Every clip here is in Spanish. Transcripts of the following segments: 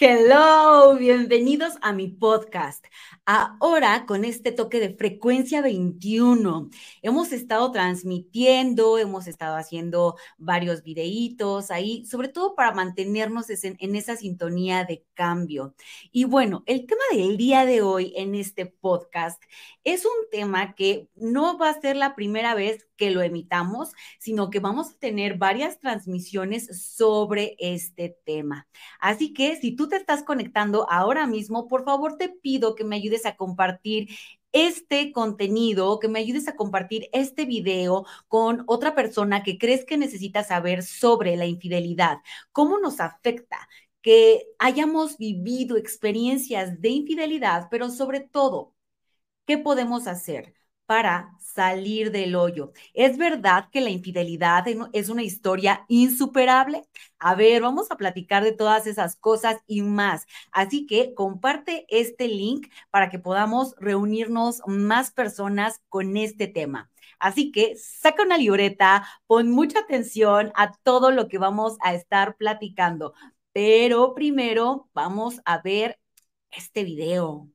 Hello, bienvenidos a mi podcast. Ahora con este toque de frecuencia 21. Hemos estado transmitiendo, hemos estado haciendo varios videitos ahí, sobre todo para mantenernos en, en esa sintonía de cambio. Y bueno, el tema del día de hoy en este podcast es un tema que no va a ser la primera vez que lo emitamos, sino que vamos a tener varias transmisiones sobre este tema. Así que si tú te estás conectando ahora mismo, por favor te pido que me ayudes a compartir este contenido, que me ayudes a compartir este video con otra persona que crees que necesita saber sobre la infidelidad, cómo nos afecta que hayamos vivido experiencias de infidelidad, pero sobre todo, ¿qué podemos hacer para salir del hoyo. ¿Es verdad que la infidelidad es una historia insuperable? A ver, vamos a platicar de todas esas cosas y más. Así que comparte este link para que podamos reunirnos más personas con este tema. Así que saca una libreta, pon mucha atención a todo lo que vamos a estar platicando. Pero primero vamos a ver este video.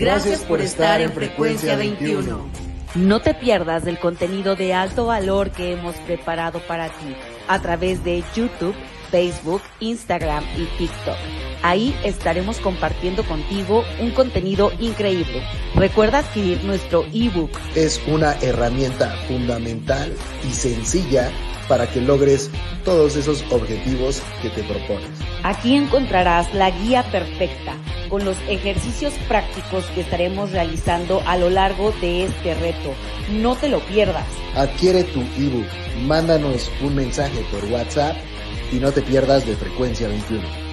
Gracias por estar en Frecuencia 21. No te pierdas del contenido de alto valor que hemos preparado para ti a través de YouTube, Facebook, Instagram y TikTok. Ahí estaremos compartiendo contigo un contenido increíble. Recuerda adquirir nuestro ebook. Es una herramienta fundamental y sencilla para que logres todos esos objetivos que te propones. Aquí encontrarás la guía perfecta con los ejercicios prácticos que estaremos realizando a lo largo de este reto. No te lo pierdas. Adquiere tu ebook, mándanos un mensaje por WhatsApp y no te pierdas de frecuencia 21.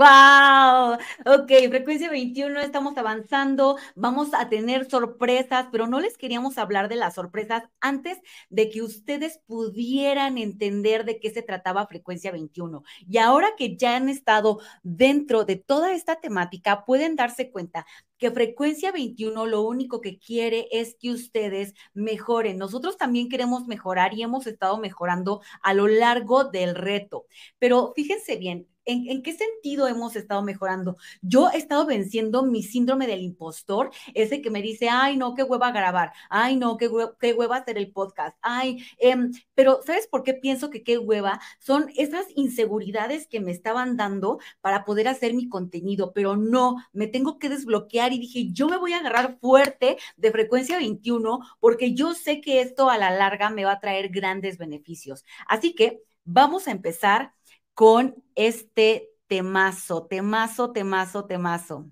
¡Wow! Ok, frecuencia 21, estamos avanzando, vamos a tener sorpresas, pero no les queríamos hablar de las sorpresas antes de que ustedes pudieran entender de qué se trataba frecuencia 21. Y ahora que ya han estado dentro de toda esta temática, pueden darse cuenta que Frecuencia 21 lo único que quiere es que ustedes mejoren. Nosotros también queremos mejorar y hemos estado mejorando a lo largo del reto. Pero fíjense bien, ¿En, qué sentido hemos estado mejorando? Yo he estado venciendo mi síndrome del impostor, ese que me dice, ay, no, qué hueva grabar, ay, no, qué, hueva, hacer el podcast, ay, em, pero ¿sabes por qué pienso que qué hueva? Son esas inseguridades que me estaban dando para poder hacer mi contenido, pero no, me tengo que desbloquear y dije, yo me voy a agarrar fuerte de frecuencia 21 porque yo sé que esto a la larga me va a traer grandes beneficios. Así que vamos a empezar con este temazo, temazo, temazo, temazo.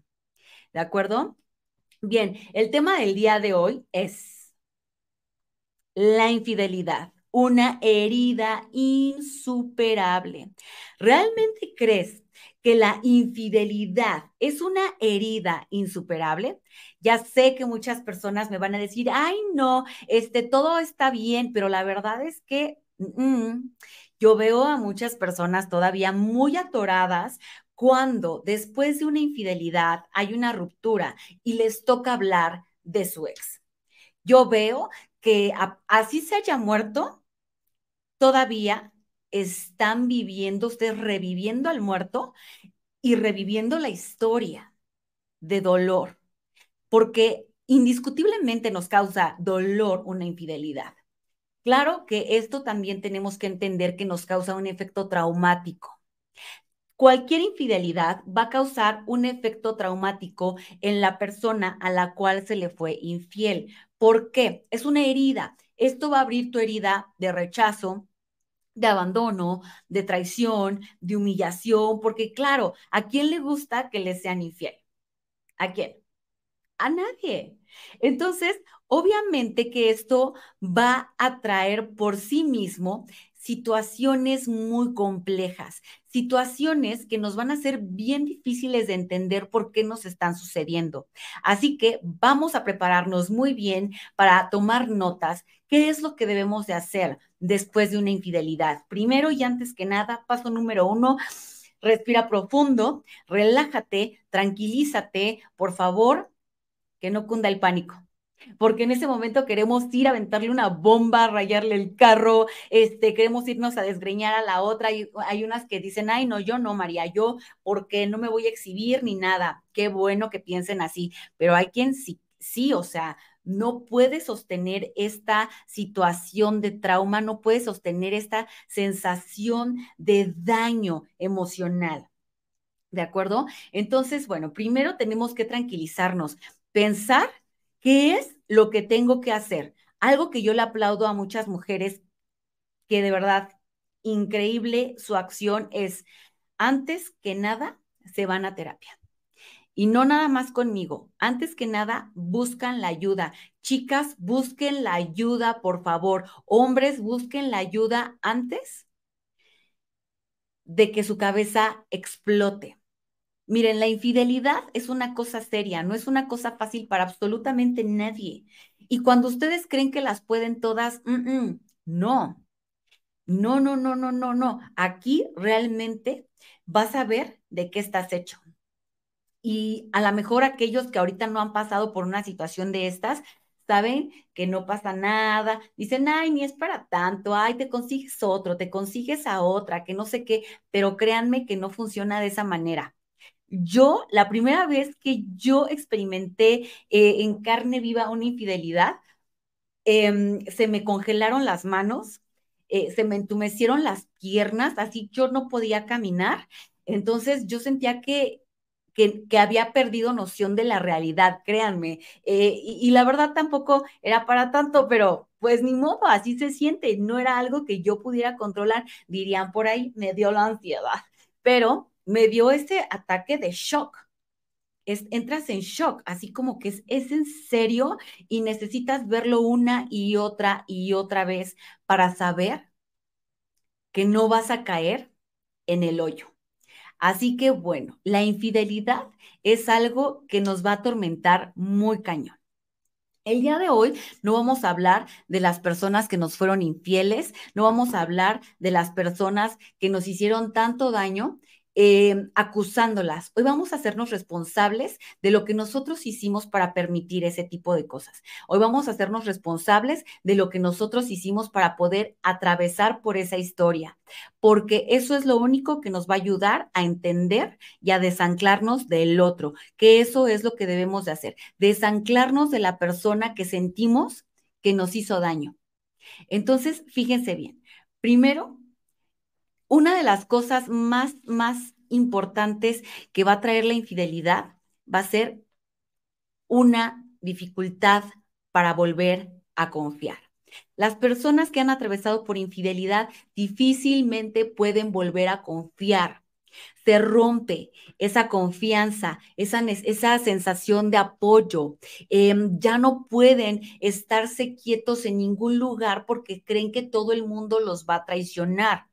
¿De acuerdo? Bien, el tema del día de hoy es la infidelidad, una herida insuperable. ¿Realmente crees que la infidelidad es una herida insuperable. Ya sé que muchas personas me van a decir, ay no, este, todo está bien, pero la verdad es que mm, mm, yo veo a muchas personas todavía muy atoradas cuando después de una infidelidad hay una ruptura y les toca hablar de su ex. Yo veo que así se haya muerto, todavía están viviendo, ustedes reviviendo al muerto y reviviendo la historia de dolor, porque indiscutiblemente nos causa dolor una infidelidad. Claro que esto también tenemos que entender que nos causa un efecto traumático. Cualquier infidelidad va a causar un efecto traumático en la persona a la cual se le fue infiel. ¿Por qué? Es una herida. Esto va a abrir tu herida de rechazo, de abandono, de traición, de humillación, porque claro, ¿a quién le gusta que le sean infiel? ¿A quién? A nadie. Entonces, Obviamente que esto va a traer por sí mismo situaciones muy complejas, situaciones que nos van a ser bien difíciles de entender por qué nos están sucediendo. Así que vamos a prepararnos muy bien para tomar notas, qué es lo que debemos de hacer después de una infidelidad. Primero y antes que nada, paso número uno, respira profundo, relájate, tranquilízate, por favor, que no cunda el pánico porque en ese momento queremos ir a aventarle una bomba, rayarle el carro, este, queremos irnos a desgreñar a la otra. Hay, hay unas que dicen, ay, no, yo no, María, yo, porque no me voy a exhibir ni nada. Qué bueno que piensen así, pero hay quien sí, sí, o sea, no puede sostener esta situación de trauma, no puede sostener esta sensación de daño emocional. ¿De acuerdo? Entonces, bueno, primero tenemos que tranquilizarnos, pensar ¿Qué es lo que tengo que hacer? Algo que yo le aplaudo a muchas mujeres que de verdad increíble su acción es, antes que nada, se van a terapia. Y no nada más conmigo. Antes que nada, buscan la ayuda. Chicas, busquen la ayuda, por favor. Hombres, busquen la ayuda antes de que su cabeza explote. Miren, la infidelidad es una cosa seria, no es una cosa fácil para absolutamente nadie. Y cuando ustedes creen que las pueden todas, no. No, no, no, no, no, no. Aquí realmente vas a ver de qué estás hecho. Y a lo mejor aquellos que ahorita no han pasado por una situación de estas, saben que no pasa nada, dicen, ay, ni es para tanto, ay, te consigues otro, te consigues a otra, que no sé qué, pero créanme que no funciona de esa manera. Yo, la primera vez que yo experimenté eh, en carne viva una infidelidad, em, se me congelaron las manos, eh, se me entumecieron las piernas, así yo no podía caminar. Entonces yo sentía que, que, había perdido noción de la realidad, créanme. Eh, y, y la verdad tampoco era para tanto, pero pues ni modo, así se siente, no era algo que yo pudiera controlar, dirían por ahí, me dio la ansiedad. Pero me dio este ataque de shock. Es, entras en shock, así como que es, es en serio y necesitas verlo una y otra y otra vez para saber que no vas a caer en el hoyo. Así que bueno, la infidelidad es algo que nos va a atormentar muy cañón. El día de hoy no vamos a hablar de las personas que nos fueron infieles, no vamos a hablar de las personas que nos hicieron tanto daño, Em, acusándolas. Hoy vamos a hacernos responsables de lo que nosotros hicimos para permitir ese tipo de cosas. Hoy vamos a hacernos responsables de lo que nosotros hicimos para poder atravesar por esa historia, porque eso es lo único que nos va a ayudar a entender y a desanclarnos del otro, que eso es lo que debemos de hacer, desanclarnos de la persona que sentimos que nos hizo daño. Entonces, fíjense bien. Primero, una de las cosas más, más importantes que va a traer la infidelidad va a ser una dificultad para volver a confiar. Las personas que han atravesado por infidelidad difícilmente pueden volver a confiar. Se rompe esa confianza, esa, esa sensación de apoyo. Em, ya no pueden estarse quietos en ningún lugar porque creen que todo el mundo los va a traicionar.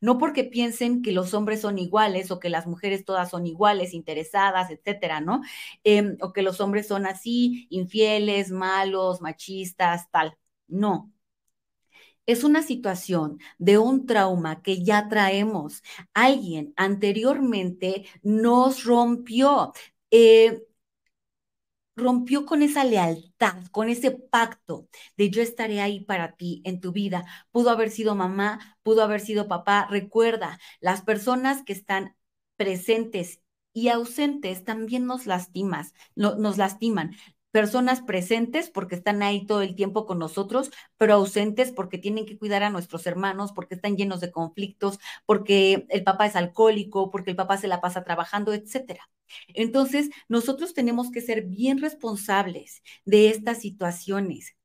No porque piensen que los hombres son iguales o que las mujeres todas son iguales, interesadas, etcétera, ¿no? Em, o que los hombres son así, infieles, malos, machistas, tal. No, es una situación de un trauma que ya traemos. Alguien anteriormente nos rompió. Eh, rompió con esa lealtad, con ese pacto de yo estaré ahí para ti en tu vida. Pudo haber sido mamá, pudo haber sido papá. Recuerda, las personas que están presentes y ausentes también nos lastimas, nos lastiman. Personas presentes porque están ahí todo el tiempo con nosotros, pero ausentes porque tienen que cuidar a nuestros hermanos, porque están llenos de conflictos, porque el papá es alcohólico, porque el papá se la pasa trabajando, etcétera. Entonces, nosotros tenemos que ser bien responsables de estas situaciones.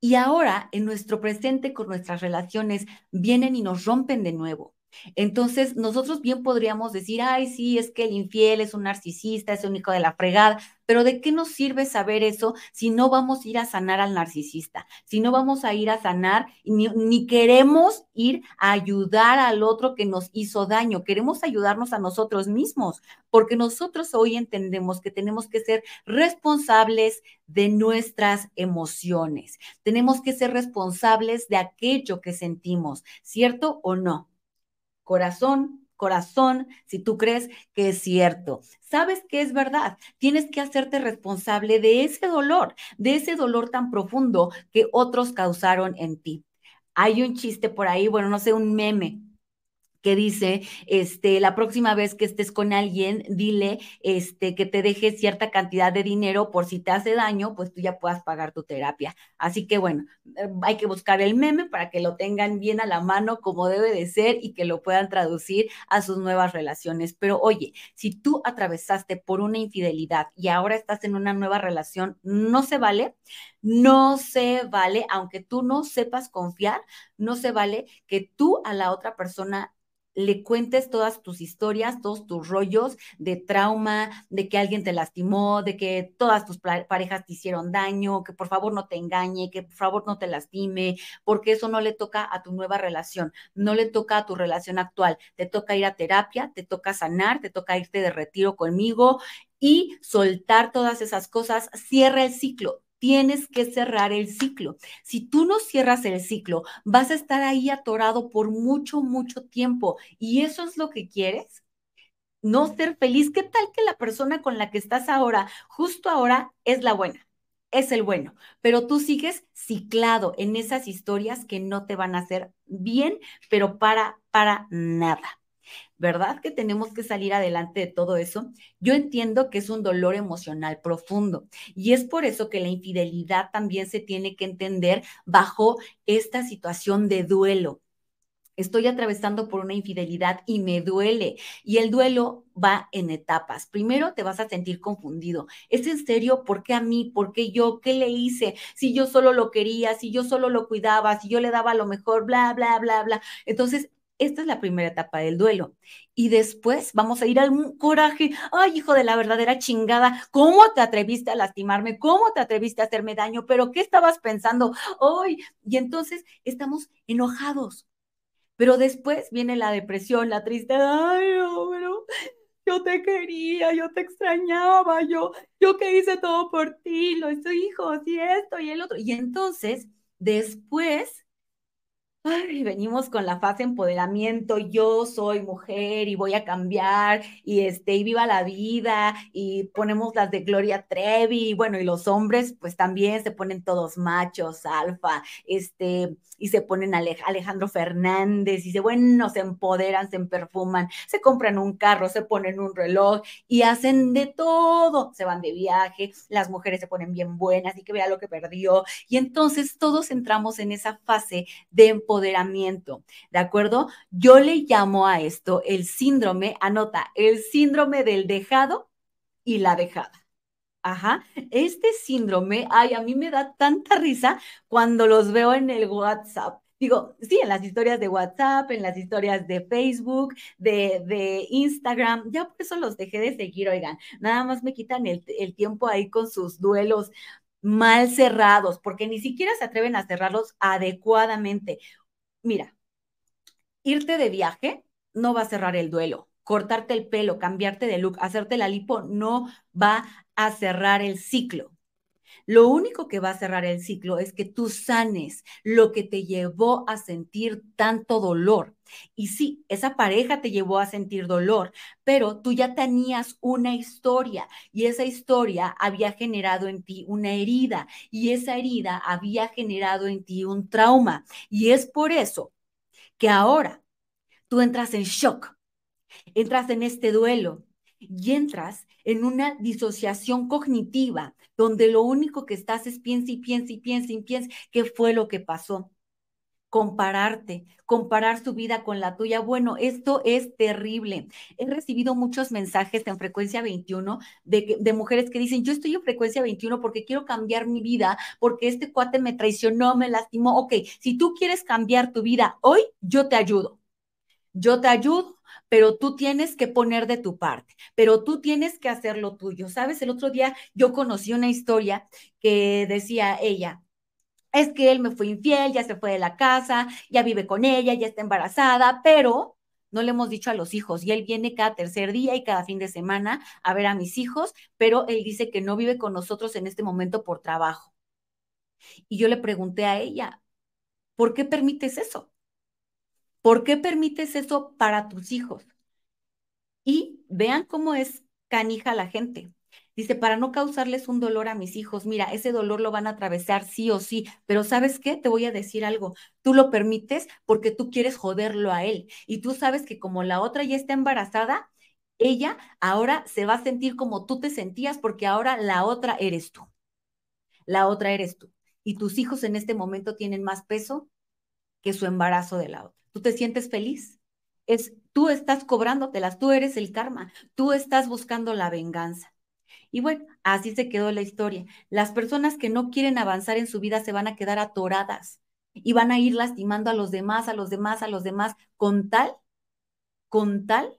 Y ahora, en nuestro presente, con nuestras relaciones, vienen y nos rompen de nuevo. Entonces, nosotros bien podríamos decir, ay, sí, es que el infiel es un narcisista, es un hijo de la fregada, pero ¿de qué nos sirve saber eso si no vamos a ir a sanar al narcisista? Si no vamos a ir a sanar, ni, ni queremos ir a ayudar al otro que nos hizo daño, queremos ayudarnos a nosotros mismos, porque nosotros hoy entendemos que tenemos que ser responsables de nuestras emociones, tenemos que ser responsables de aquello que sentimos, ¿cierto o no? corazón, corazón si tú crees que es cierto. Sabes que es verdad. Tienes que hacerte responsable de ese dolor, de ese dolor tan profundo que otros causaron en ti. Hay un chiste por ahí, bueno, no sé, un meme que dice, este, la próxima vez que estés con alguien, dile, este, que te deje cierta cantidad de dinero por si te hace daño, pues tú ya puedas pagar tu terapia. Así que bueno, hay que buscar el meme para que lo tengan bien a la mano como debe de ser y que lo puedan traducir a sus nuevas relaciones. Pero oye, si tú atravesaste por una infidelidad y ahora estás en una nueva relación, no se vale, no se vale, aunque tú no sepas confiar, no se vale que tú a la otra persona le cuentes todas tus historias, todos tus rollos de trauma, de que alguien te lastimó, de que todas tus parejas te hicieron daño, que por favor no te engañe, que por favor no te lastime, porque eso no le toca a tu nueva relación, no le toca a tu relación actual. Te toca ir a terapia, te toca sanar, te toca irte de retiro conmigo y soltar todas esas cosas, cierra el ciclo, tienes que cerrar el ciclo. Si tú no cierras el ciclo, vas a estar ahí atorado por mucho, mucho tiempo. ¿Y eso es lo que quieres? No ser feliz. ¿Qué tal que la persona con la que estás ahora, justo ahora, es la buena? Es el bueno, pero tú sigues ciclado en esas historias que no te van a hacer bien, pero para, para nada. ¿verdad? Que tenemos que salir adelante de todo eso. Yo entiendo que es un dolor emocional profundo y es por eso que la infidelidad también se tiene que entender bajo esta situación de duelo. Estoy atravesando por una infidelidad y me duele. Y el duelo va en etapas. Primero te vas a sentir confundido. ¿Es en serio? ¿Por qué a mí? ¿Por qué yo? ¿Qué le hice? Si yo solo lo quería, si yo solo lo cuidaba, si yo le daba lo mejor, bla, bla, bla, bla. Entonces esta es la primera etapa del duelo. Y después vamos a ir al coraje. Ay, hijo de la verdadera chingada, ¿cómo te atreviste a lastimarme? ¿Cómo te atreviste a hacerme daño? ¿Pero qué estabas pensando? hoy? Y entonces estamos enojados. Pero después viene la depresión, la tristeza. Ay, pero yo te quería, yo te extrañaba, yo, yo que hice todo por ti, los hijos y esto y el otro. Y entonces, después ay, venimos con la fase empoderamiento, yo soy mujer y voy a cambiar y este y viva la vida y ponemos las de Gloria Trevi, bueno, y los hombres pues también se ponen todos machos, alfa, este y se ponen Alejandro Fernández y se bueno, se empoderan, se perfuman se compran un carro, se ponen un reloj y hacen de todo, se van de viaje, las mujeres se ponen bien buenas y que vea lo que perdió y entonces todos entramos en esa fase de empoderamiento, ¿de acuerdo? Yo le llamo a esto el síndrome, anota, el síndrome del dejado y la dejada. Ajá, este síndrome, ay, a mí me da tanta risa cuando los veo en el WhatsApp. Digo, sí, en las historias de WhatsApp, en las historias de Facebook, de, Instagram, ya por eso los dejé de seguir, oigan, nada más me quitan el, el tiempo ahí con sus duelos, mal cerrados, porque ni siquiera se atreven a cerrarlos adecuadamente. Mira, irte de viaje no va a cerrar el duelo, cortarte el pelo, cambiarte de look, hacerte la lipo no va a cerrar el ciclo. Lo único que va a cerrar el ciclo es que tú sanes lo que te llevó a sentir tanto dolor. Y sí, esa pareja te llevó a sentir dolor, pero tú ya tenías una historia y esa historia había generado en ti una herida y esa herida había generado en ti un trauma. Y es por eso que ahora tú entras en shock, entras en este duelo y entras en una disociación cognitiva donde lo único que estás es piensa y piensa y piensa y piensa qué fue lo que pasó. Compararte, comparar su vida con la tuya. Bueno, esto es terrible. He recibido muchos mensajes en frecuencia 21 de, de mujeres que dicen, yo estoy en frecuencia 21 porque quiero cambiar mi vida, porque este cuate me traicionó, me lastimó. Ok, si tú quieres cambiar tu vida hoy, yo te ayudo. Yo te ayudo pero tú tienes que poner de tu parte, pero tú tienes que hacer lo tuyo. Sabes, el otro día yo conocí una historia que decía ella, es que él me fue infiel, ya se fue de la casa, ya vive con ella, ya está embarazada, pero no le hemos dicho a los hijos y él viene cada tercer día y cada fin de semana a ver a mis hijos, pero él dice que no vive con nosotros en este momento por trabajo. Y yo le pregunté a ella, ¿por qué permites eso? ¿Por qué permites eso para tus hijos? Y vean cómo es canija la gente. Dice, para no causarles un dolor a mis hijos, mira, ese dolor lo van a atravesar sí o sí, pero ¿sabes qué? Te voy a decir algo, tú lo permites porque tú quieres joderlo a él y tú sabes que como la otra ya está embarazada, ella ahora se va a sentir como tú te sentías porque ahora la otra eres tú, la otra eres tú y tus hijos en este momento tienen más peso que su embarazo de la otra te sientes feliz. Es tú estás cobrándotelas, tú eres el karma, tú estás buscando la venganza. Y bueno, así se quedó la historia. Las personas que no quieren avanzar en su vida se van a quedar atoradas y van a ir lastimando a los demás, a los demás, a los demás, con tal, con tal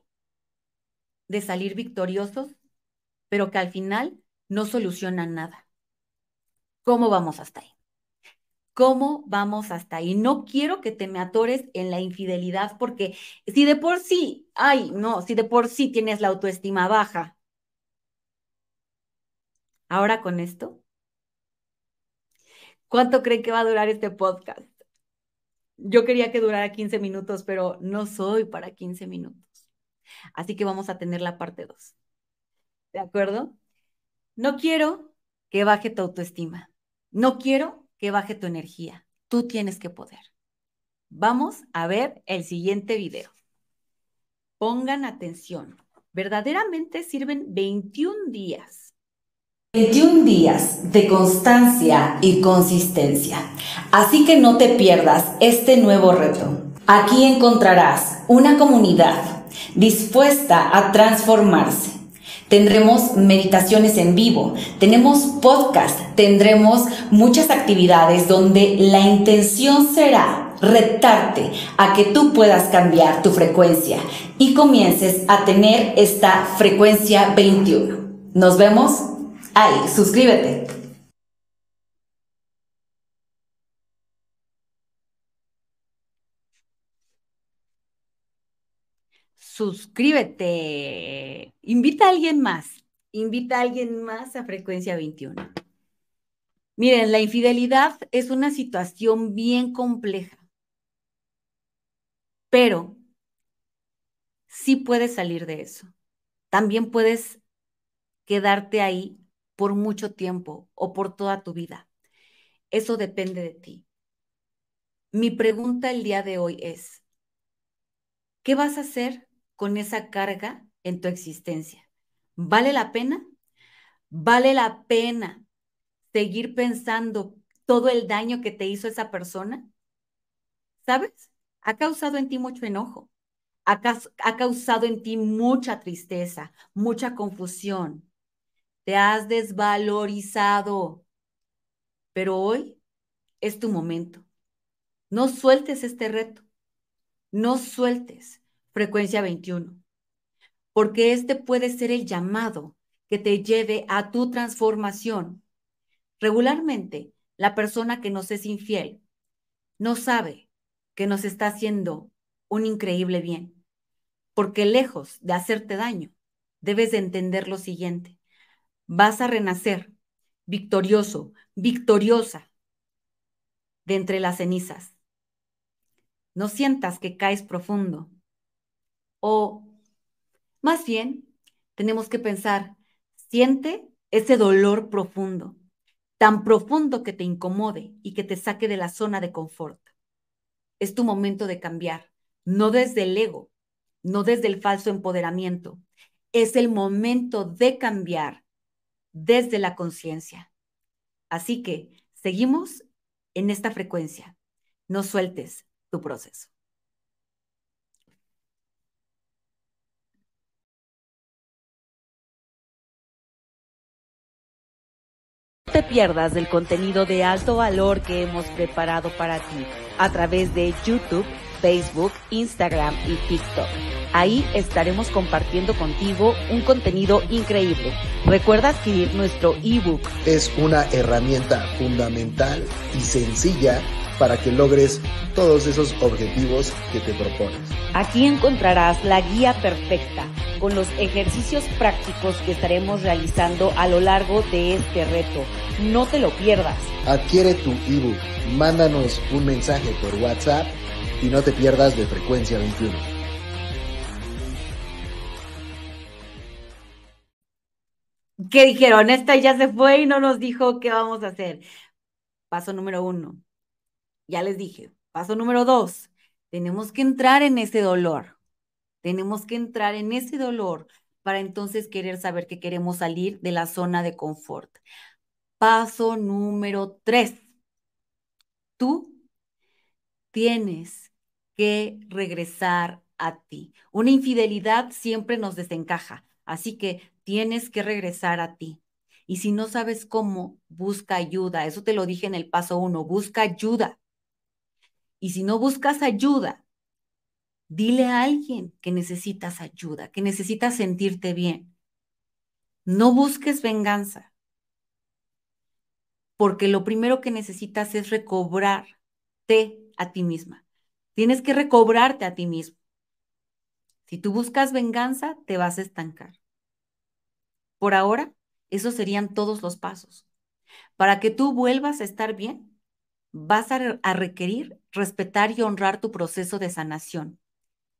de salir victoriosos, pero que al final no solucionan nada. ¿Cómo vamos hasta ahí? ¿Cómo vamos hasta ahí? No quiero que te me atores en la infidelidad porque si de por sí, ay, no, si de por sí tienes la autoestima baja, ahora con esto, ¿cuánto creen que va a durar este podcast? Yo quería que durara 15 minutos, pero no soy para 15 minutos. Así que vamos a tener la parte 2. ¿De acuerdo? No quiero que baje tu autoestima. No quiero que baje tu energía. Tú tienes que poder. Vamos a ver el siguiente video. Pongan atención. Verdaderamente sirven 21 días. 21 días de constancia y consistencia. Así que no te pierdas este nuevo reto. Aquí encontrarás una comunidad dispuesta a transformarse tendremos meditaciones en vivo, tenemos podcast, tendremos muchas actividades donde la intención será retarte a que tú puedas cambiar tu frecuencia y comiences a tener esta frecuencia 21. Nos vemos ahí, suscríbete. suscríbete, invita a alguien más, invita a alguien más a frecuencia 21. Miren, la infidelidad es una situación bien compleja, pero sí puedes salir de eso. También puedes quedarte ahí por mucho tiempo o por toda tu vida. Eso depende de ti. Mi pregunta el día de hoy es, ¿qué vas a hacer con esa carga en tu existencia. ¿Vale la pena? ¿Vale la pena seguir pensando todo el daño que te hizo esa persona? ¿Sabes? Ha causado en ti mucho enojo, ha, causado en ti mucha tristeza, mucha confusión. Te has desvalorizado, pero hoy es tu momento. No sueltes este reto. No sueltes frecuencia 21, porque este puede ser el llamado que te lleve a tu transformación. Regularmente, la persona que nos es infiel no sabe que nos está haciendo un increíble bien, porque lejos de hacerte daño, debes de entender lo siguiente. Vas a renacer victorioso, victoriosa de entre las cenizas. No sientas que caes profundo, o más bien, tenemos que pensar, siente ese dolor profundo, tan profundo que te incomode y que te saque de la zona de confort. Es tu momento de cambiar, no desde el ego, no desde el falso empoderamiento. Es el momento de cambiar desde la conciencia. Así que seguimos en esta frecuencia. No sueltes tu proceso. te pierdas del contenido de alto valor que hemos preparado para ti a través de YouTube, Facebook, Instagram y TikTok. Ahí estaremos compartiendo contigo un contenido increíble. Recuerda adquirir nuestro ebook. Es una herramienta fundamental y sencilla para que logres todos esos objetivos que te propones. Aquí encontrarás la guía perfecta con los ejercicios prácticos que estaremos realizando a lo largo de este reto. No te lo pierdas. Adquiere tu ebook, mándanos un mensaje por WhatsApp y no te pierdas de Frecuencia 21. ¿Qué dijeron? Esta ya se fue y no nos dijo qué vamos a hacer. Paso número uno, ya les dije, paso número dos, tenemos que entrar en ese dolor. Tenemos que entrar en ese dolor para entonces querer saber que queremos salir de la zona de confort. Paso número tres. Tú tienes que regresar a ti. Una infidelidad siempre nos desencaja, así que tienes que regresar a ti. Y si no sabes cómo, busca ayuda. Eso te lo dije en el paso uno, busca ayuda. Y si no buscas ayuda, dile a alguien que necesitas ayuda, que necesitas sentirte bien. No busques venganza, porque lo primero que necesitas es recobrarte a ti misma. Tienes que recobrarte a ti mismo. Si tú buscas venganza, te vas a estancar. Por ahora, esos serían todos los pasos. Para que tú vuelvas a estar bien, vas a, requerir respetar y honrar tu proceso de sanación,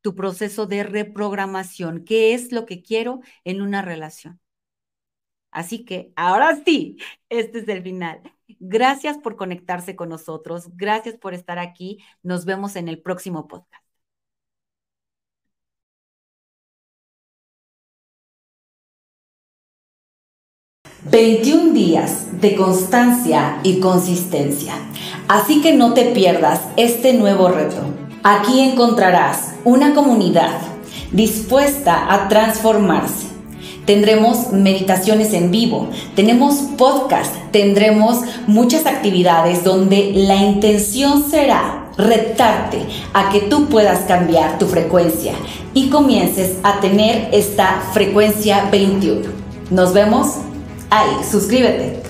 tu proceso de reprogramación, qué es lo que quiero en una relación. Así que ahora sí, este es el final. Gracias por conectarse con nosotros, gracias por estar aquí, nos vemos en el próximo podcast. 21 días de constancia y consistencia. Así que no te pierdas este nuevo reto. Aquí encontrarás una comunidad dispuesta a transformarse. Tendremos meditaciones en vivo, tenemos podcast, tendremos muchas actividades donde la intención será retarte a que tú puedas cambiar tu frecuencia y comiences a tener esta frecuencia 21. Nos vemos ahí, suscríbete.